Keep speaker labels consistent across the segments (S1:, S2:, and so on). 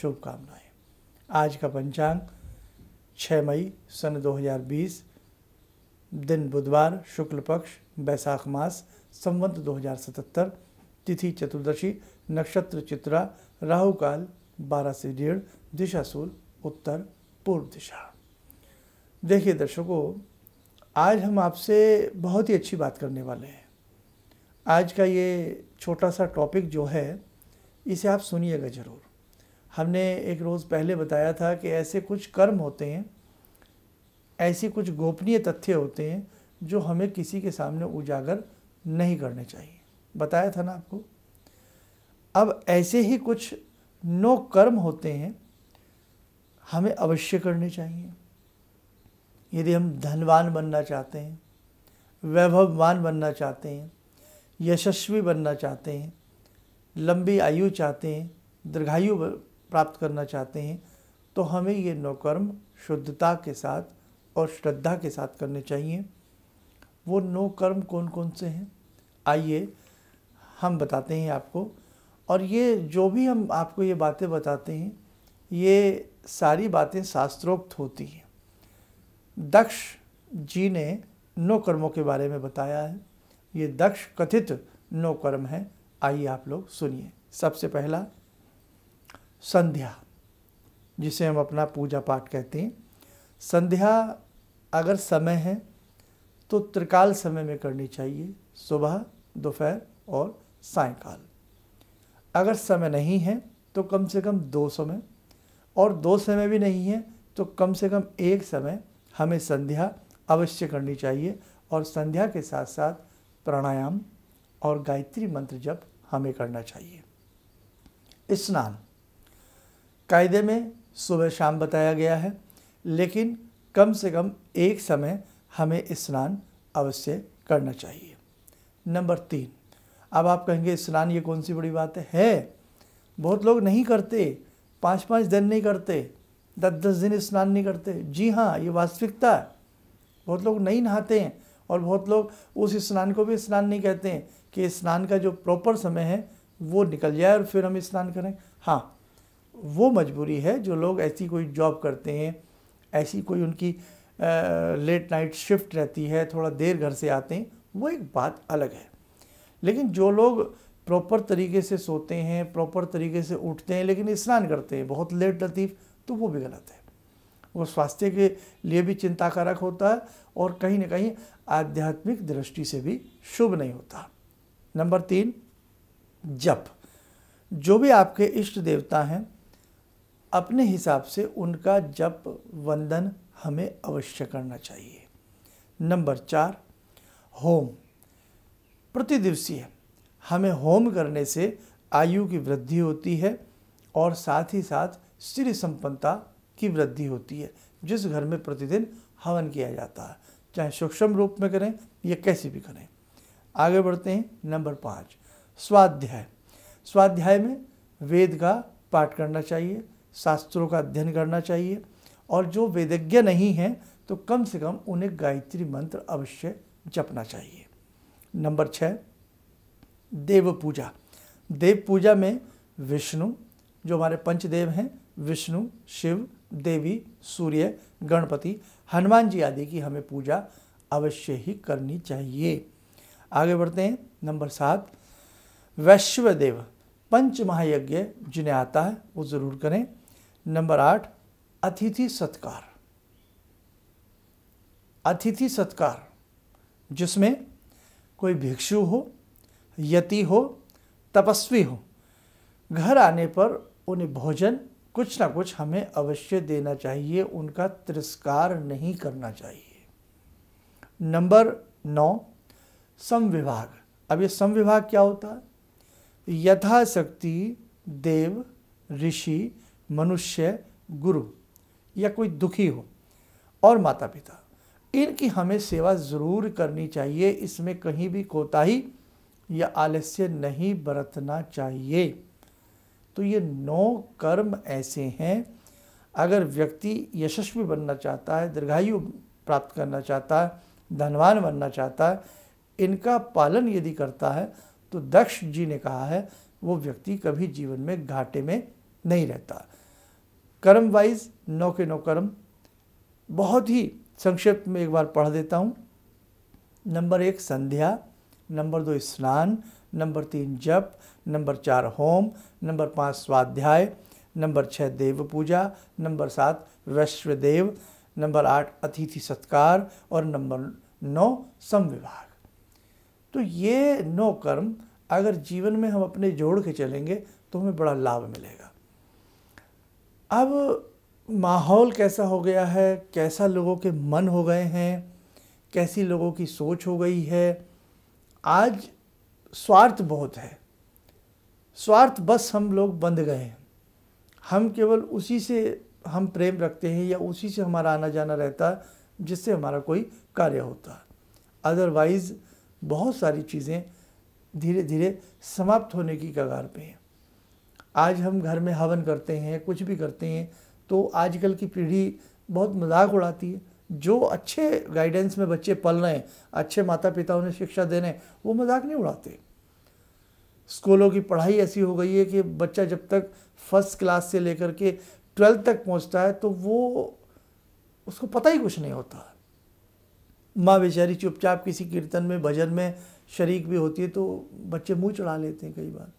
S1: शुभकामनाएं आज का पंचांग 6 मई सन 2020 दिन बुधवार शुक्ल पक्ष बैसाख मास संवंत 2077 तिथि चतुर्दशी नक्षत्र चित्रा राहु काल बारह से डेढ़ दिशा सूल उत्तर पूर्व दिशा देखिए दर्शकों आज हम आपसे बहुत ही अच्छी बात करने वाले हैं आज का ये छोटा सा टॉपिक जो है इसे आप सुनिएगा ज़रूर हमने एक रोज़ पहले बताया था कि ऐसे कुछ कर्म होते हैं ऐसे कुछ गोपनीय तथ्य होते हैं जो हमें किसी के सामने उजागर नहीं करने चाहिए बताया था ना आपको अब ऐसे ही कुछ नौ कर्म होते हैं हमें अवश्य करने चाहिए यदि हम धनवान बनना चाहते हैं वैभववान बनना चाहते हैं यशस्वी बनना चाहते हैं लंबी आयु चाहते हैं दीर्घायु प्राप्त करना चाहते हैं तो हमें ये नौकर्म शुद्धता के साथ और श्रद्धा के साथ करने चाहिए वो नौ कर्म कौन कौन से हैं आइए हम बताते हैं आपको और ये जो भी हम आपको ये बातें बताते हैं ये सारी बातें शास्त्रोक्त होती हैं दक्ष जी ने नौ कर्मों के बारे में बताया है ये दक्ष कथित नौ कर्म हैं आइए आप लोग सुनिए सबसे पहला संध्या जिसे हम अपना पूजा पाठ कहते हैं संध्या अगर समय है तो त्रिकाल समय में करनी चाहिए सुबह दोपहर और सायकाल अगर समय नहीं है तो कम से कम दो समय और दो समय भी नहीं है तो कम से कम एक समय हमें संध्या अवश्य करनी चाहिए और संध्या के साथ साथ प्राणायाम और गायत्री मंत्र जप हमें करना चाहिए स्नान कायदे में सुबह शाम बताया गया है लेकिन कम से कम एक समय हमें स्नान अवश्य करना चाहिए नंबर तीन अब आप कहेंगे स्नान ये कौन सी बड़ी बात है बहुत लोग नहीं करते पाँच पाँच दिन नहीं करते दस दस दिन स्नान नहीं करते जी हाँ ये वास्तविकता है बहुत लोग नहीं नहाते हैं और बहुत लोग उस स्नान को भी स्नान नहीं कहते हैं कि स्नान का जो प्रॉपर समय है वो निकल जाए और फिर हम स्नान करें हाँ वो मजबूरी है जो लोग ऐसी कोई जॉब करते हैं ऐसी कोई उनकी लेट नाइट शिफ्ट रहती है थोड़ा देर घर से आते हैं वो एक बात अलग है लेकिन जो लोग प्रॉपर तरीके से सोते हैं प्रॉपर तरीके से उठते हैं लेकिन स्नान करते हैं बहुत लेट लतीफ़ तो वो भी गलत है वो स्वास्थ्य के लिए भी चिंताकारक होता है और कहीं ना कहीं आध्यात्मिक दृष्टि से भी शुभ नहीं होता नंबर तीन जप जो भी आपके इष्ट देवता हैं अपने हिसाब से उनका जप वंदन हमें अवश्य करना चाहिए नंबर चार होम प्रतिदिवसीय हमें होम करने से आयु की वृद्धि होती है और साथ ही साथ श्री संपन्नता की वृद्धि होती है जिस घर में प्रतिदिन हवन किया जाता है चाहे सूक्ष्म रूप में करें या कैसे भी करें आगे बढ़ते हैं नंबर पाँच स्वाध्याय स्वाध्याय में वेद का पाठ करना चाहिए शास्त्रों का अध्ययन करना चाहिए और जो वेदज्ञ नहीं हैं तो कम से कम उन्हें गायत्री मंत्र अवश्य जपना चाहिए नंबर छः देव पूजा देव पूजा में विष्णु जो हमारे पंचदेव हैं विष्णु शिव देवी सूर्य गणपति हनुमान जी आदि की हमें पूजा अवश्य ही करनी चाहिए आगे बढ़ते हैं नंबर सात वैश्वदेव पंच महायज्ञ जिन्हें आता है वो ज़रूर करें नंबर आठ अतिथि सत्कार अतिथि सत्कार जिसमें कोई भिक्षु हो यति हो तपस्वी हो घर आने पर उन्हें भोजन कुछ ना कुछ हमें अवश्य देना चाहिए उनका तिरस्कार नहीं करना चाहिए नंबर नौ समविभाग अब ये समविभाग क्या होता है यथाशक्ति देव ऋषि मनुष्य गुरु या कोई दुखी हो और माता पिता इनकी हमें सेवा ज़रूर करनी चाहिए इसमें कहीं भी कोताही या आलस्य नहीं बरतना चाहिए तो ये नौ कर्म ऐसे हैं अगर व्यक्ति यशस्वी बनना चाहता है दीर्घायु प्राप्त करना चाहता है धनवान बनना चाहता है इनका पालन यदि करता है तो दक्ष जी ने कहा है वो व्यक्ति कभी जीवन में घाटे में नहीं रहता कर्म वाइज नौ के नौ कर्म बहुत ही संक्षिप्त में एक बार पढ़ देता हूँ नंबर एक संध्या नंबर दो स्नान नंबर तीन जप नंबर चार होम नंबर पाँच स्वाध्याय नंबर छः देव पूजा नंबर सात वैश्वदेव नंबर आठ अतिथि सत्कार और नंबर नौ समविभाग तो ये नौ कर्म अगर जीवन में हम अपने जोड़ के चलेंगे तो हमें बड़ा लाभ मिलेगा अब माहौल कैसा हो गया है कैसा लोगों के मन हो गए हैं कैसी लोगों की सोच हो गई है आज स्वार्थ बहुत है स्वार्थ बस हम लोग बंध गए हैं हम केवल उसी से हम प्रेम रखते हैं या उसी से हमारा आना जाना रहता है जिससे हमारा कोई कार्य होता है अदरवाइज़ बहुत सारी चीज़ें धीरे धीरे समाप्त होने की कगार पे हैं आज हम घर में हवन करते हैं कुछ भी करते हैं तो आजकल की पीढ़ी बहुत मजाक उड़ाती है जो अच्छे गाइडेंस में बच्चे पल रहे हैं अच्छे माता पिता उन्हें शिक्षा दे रहे हैं वो मजाक नहीं उड़ाते स्कूलों की पढ़ाई ऐसी हो गई है कि बच्चा जब तक फर्स्ट क्लास से लेकर के ट्वेल्थ तक पहुंचता है तो वो उसको पता ही कुछ नहीं होता माँ बेचारी चुपचाप किसी कीर्तन में भजन में शरीक भी होती है तो बच्चे मुँह चढ़ा लेते हैं कई बार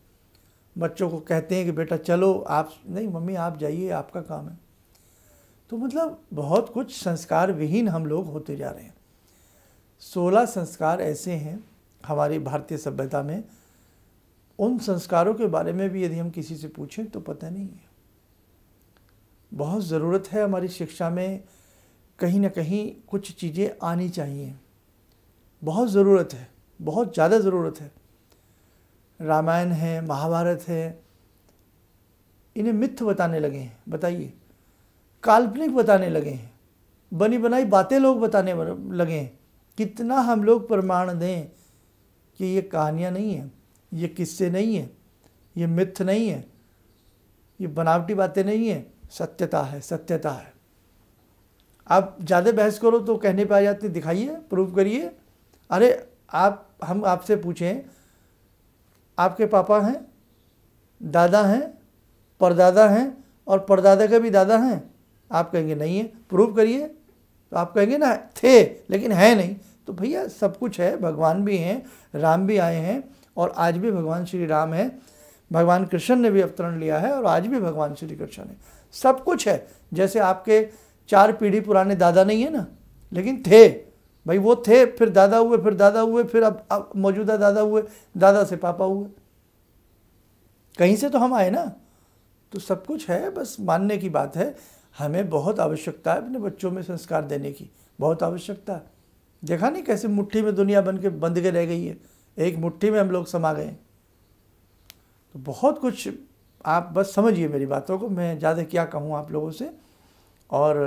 S1: बच्चों को कहते हैं कि बेटा चलो आप नहीं मम्मी आप जाइए आपका काम है तो मतलब बहुत कुछ संस्कार विहीन हम लोग होते जा रहे हैं सोलह संस्कार ऐसे हैं हमारी भारतीय सभ्यता में उन संस्कारों के बारे में भी यदि हम किसी से पूछें तो पता नहीं है बहुत ज़रूरत है हमारी शिक्षा में कहीं ना कहीं कुछ चीज़ें आनी चाहिए बहुत ज़रूरत है बहुत ज़्यादा ज़रूरत है रामायण है महाभारत है इन्हें मिथ्य बताने लगे हैं बताइए काल्पनिक बताने लगे हैं बनी बनाई बातें लोग बताने लगे हैं कितना हम लोग प्रमाण दें कि ये कहानियाँ नहीं हैं ये किस्से नहीं हैं ये मिथ्य नहीं है ये बनावटी बातें नहीं हैं सत्यता है सत्यता है आप ज़्यादा बहस करो तो कहने पर आ जाते दिखाइए प्रूव करिए अरे आप हम आपसे पूछें आपके पापा हैं दादा हैं परदादा हैं और परदादा के भी दादा हैं आप कहेंगे नहीं है प्रूव करिए तो आप कहेंगे ना थे लेकिन है नहीं तो भैया सब कुछ है भगवान भी हैं राम भी आए हैं और आज भी भगवान श्री राम हैं भगवान कृष्ण ने भी अवतरण लिया है और आज भी भगवान श्री कृष्ण है सब कुछ है जैसे आपके चार पीढ़ी पुराने दादा नहीं है ना लेकिन थे भाई वो थे फिर दादा हुए फिर दादा हुए फिर अब अब मौजूदा दादा हुए दादा से पापा हुए कहीं से तो हम आए ना तो सब कुछ है बस मानने की बात है हमें बहुत आवश्यकता है अपने बच्चों में संस्कार देने की बहुत आवश्यकता है देखा नहीं कैसे मुट्ठी में दुनिया बन के बंद के रह गई है एक मुट्ठी में हम लोग समा गए तो बहुत कुछ आप बस समझिए मेरी बातों को मैं ज़्यादा क्या कहूँ आप लोगों से और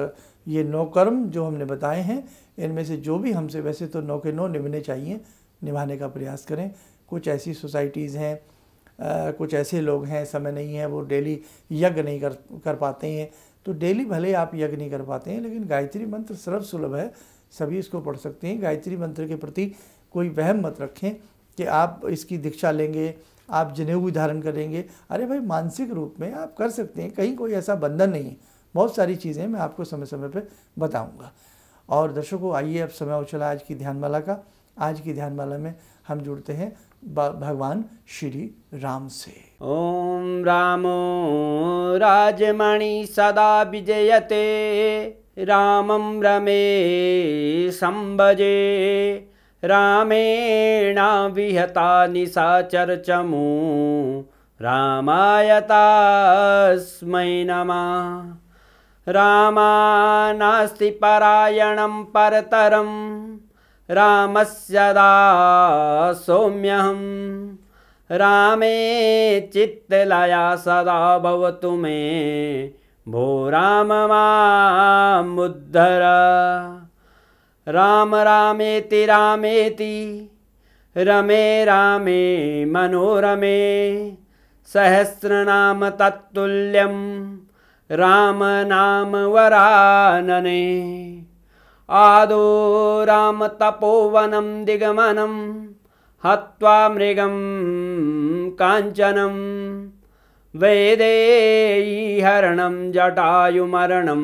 S1: ये नौ कर्म जो हमने बताए हैं इनमें से जो भी हमसे वैसे तो नौ के नौ निभने चाहिए निभाने का प्रयास करें कुछ ऐसी सोसाइटीज़ हैं आ, कुछ ऐसे लोग हैं समय नहीं है वो डेली यज्ञ नहीं कर कर पाते हैं तो डेली भले आप यज्ञ नहीं कर पाते हैं लेकिन गायत्री मंत्र सुलभ है सभी इसको पढ़ सकते हैं गायत्री मंत्र के प्रति कोई वहम मत रखें कि आप इसकी दीक्षा लेंगे आप जनेऊ धारण करेंगे अरे भाई मानसिक रूप में आप कर सकते हैं कहीं कोई ऐसा बंधन नहीं है बहुत सारी चीज़ें मैं आपको समय समय पर बताऊँगा और दर्शकों आइए अब समय उछला आज की ध्यानमाला का आज की ध्यानमाला में हम जुड़ते हैं
S2: भगवान श्री राम से ओम रामो राजमणि सदा विजयते रामम रमे सम्भजे रामेणाभिहता रामायता स्मय नमः रामानास्ति परायणं परतरं रामस्यदा सोम्यहं रामे चित्तलया सदा भवतु मे भो मामुद्धर राम रामेति रामेति रमे रामे मनोरमे सहस्रनाम तत्तुल्यम् रामनामवरानने आदो रामतपोवनं दिगमनं हत्वा मृगं काञ्चनं वेदेहरणं जटायुमरणं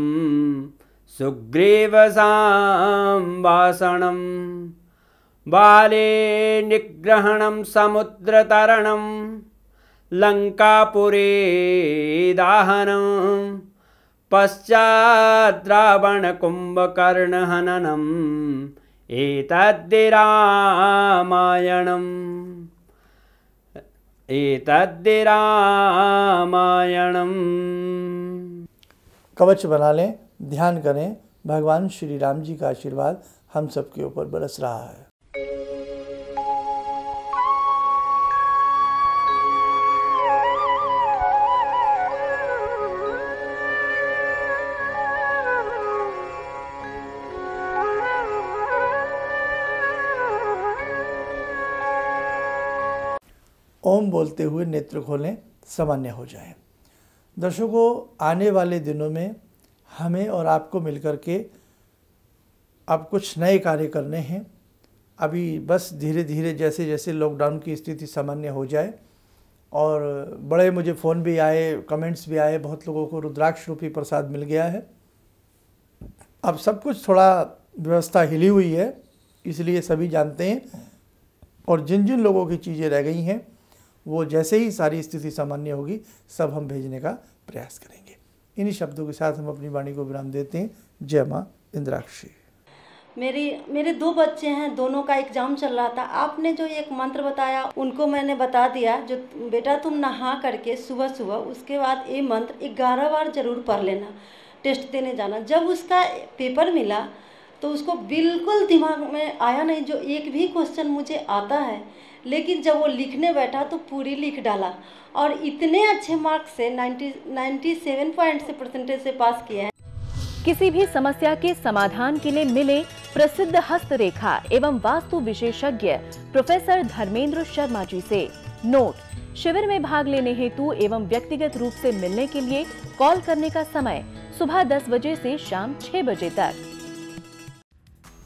S2: सुग्रीवसाम्बासनं बाले निग्रहणं समुद्रतरणं लङ्कापुरे दाहनं पश्चाद्रावणकुम्भकर्णहननम् कुंभकर्ण हननम एतद्दि रामायणम्
S1: कवच बना लें ध्यान करें भगवान श्री राम जी का आशीर्वाद हम सबके ऊपर बरस रहा है ओम बोलते हुए नेत्र खोलें सामान्य हो जाए दर्शकों आने वाले दिनों में हमें और आपको मिलकर के अब कुछ नए कार्य करने हैं अभी बस धीरे धीरे जैसे जैसे लॉकडाउन की स्थिति सामान्य हो जाए और बड़े मुझे फ़ोन भी आए कमेंट्स भी आए बहुत लोगों को रुद्राक्ष रूपी प्रसाद मिल गया है अब सब कुछ थोड़ा व्यवस्था हिली हुई है इसलिए सभी जानते हैं और जिन जिन लोगों की चीज़ें रह गई हैं वो जैसे ही सारी स्थिति सामान्य होगी सब हम भेजने का प्रयास करेंगे इन्हीं शब्दों के साथ हम अपनी वाणी को विराम देते हैं जय माँ इंद्राक्षी
S3: मेरी मेरे दो बच्चे हैं दोनों का एग्जाम चल रहा था आपने जो एक मंत्र बताया उनको मैंने बता दिया जो बेटा तुम नहा करके सुबह सुबह उसके बाद ये मंत्र ग्यारह बार जरूर पढ़ लेना टेस्ट देने जाना जब उसका पेपर मिला तो उसको बिल्कुल दिमाग में आया नहीं जो एक भी क्वेश्चन मुझे आता है लेकिन जब वो लिखने बैठा तो पूरी लिख डाला और इतने अच्छे मार्क्स से 90 97 पॉइंट से परसेंटेज से पास किए हैं किसी भी समस्या के समाधान के लिए मिले प्रसिद्ध हस्तरेखा एवं वास्तु विशेषज्ञ प्रोफेसर धर्मेंद्र शर्मा जी से नोट शिविर में भाग लेने हेतु एवं व्यक्तिगत रूप से मिलने के लिए कॉल करने का समय सुबह 10 बजे से शाम 6 बजे तक